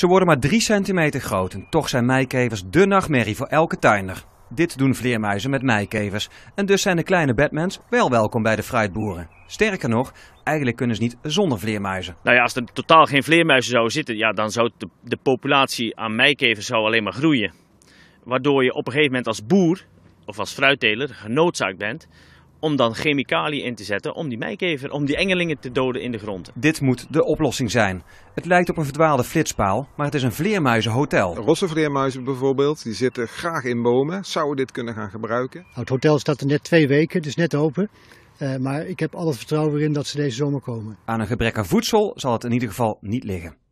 Ze worden maar 3 centimeter groot en toch zijn meikevers de nachtmerrie voor elke tuinder. Dit doen vleermuizen met meikevers en dus zijn de kleine Batmans wel welkom bij de fruitboeren. Sterker nog, eigenlijk kunnen ze niet zonder vleermuizen. Nou ja, als er totaal geen vleermuizen zouden zitten, ja, dan zou de, de populatie aan meikevers zou alleen maar groeien. Waardoor je op een gegeven moment als boer of als fruitteler genoodzaakt bent om dan chemicaliën in te zetten om die meikever, om die engelingen te doden in de grond. Dit moet de oplossing zijn. Het lijkt op een verdwaalde flitspaal, maar het is een vleermuizenhotel. Rosse vleermuizen bijvoorbeeld, die zitten graag in bomen, zouden dit kunnen gaan gebruiken. Nou, het hotel staat er net twee weken, dus net open. Eh, maar ik heb alle vertrouwen erin dat ze deze zomer komen. Aan een gebrek aan voedsel zal het in ieder geval niet liggen.